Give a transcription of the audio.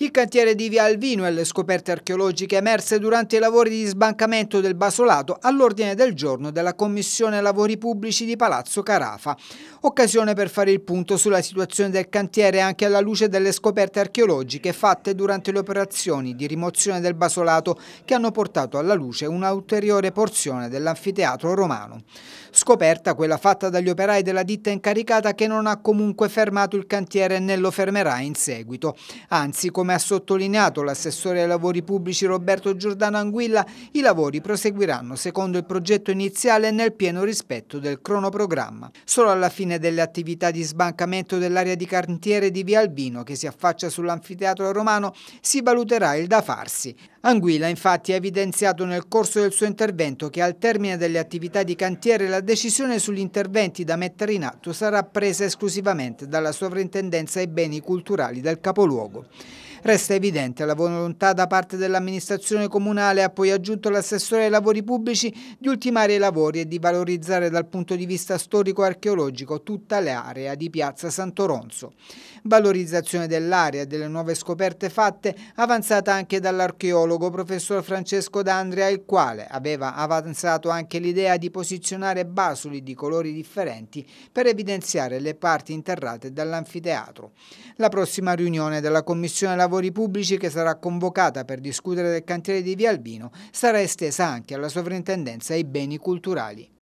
Il cantiere di Via Alvino e le scoperte archeologiche emerse durante i lavori di sbancamento del basolato all'ordine del giorno della Commissione Lavori Pubblici di Palazzo Carafa. Occasione per fare il punto sulla situazione del cantiere anche alla luce delle scoperte archeologiche fatte durante le operazioni di rimozione del basolato che hanno portato alla luce un'ulteriore porzione dell'anfiteatro romano. Scoperta quella fatta dagli operai della ditta incaricata che non ha comunque fermato il cantiere né lo fermerà in seguito. Anzi, come come ha sottolineato l'assessore ai lavori pubblici Roberto Giordano Anguilla, i lavori proseguiranno secondo il progetto iniziale nel pieno rispetto del cronoprogramma. Solo alla fine delle attività di sbancamento dell'area di cantiere di Via Albino, che si affaccia sull'anfiteatro romano, si valuterà il da farsi. Anguilla infatti ha evidenziato nel corso del suo intervento che al termine delle attività di cantiere la decisione sugli interventi da mettere in atto sarà presa esclusivamente dalla sovrintendenza ai beni culturali del capoluogo. Resta evidente la volontà da parte dell'amministrazione comunale, ha poi aggiunto l'assessore ai lavori pubblici, di ultimare i lavori e di valorizzare dal punto di vista storico-archeologico tutta l'area di piazza Santoronzo. Valorizzazione dell'area e delle nuove scoperte fatte, avanzata anche dall'archeologo pedagogo professor Francesco D'Andrea, il quale aveva avanzato anche l'idea di posizionare basuli di colori differenti per evidenziare le parti interrate dall'anfiteatro. La prossima riunione della Commissione Lavori Pubblici, che sarà convocata per discutere del cantiere di Via Albino, sarà estesa anche alla sovrintendenza ai beni culturali.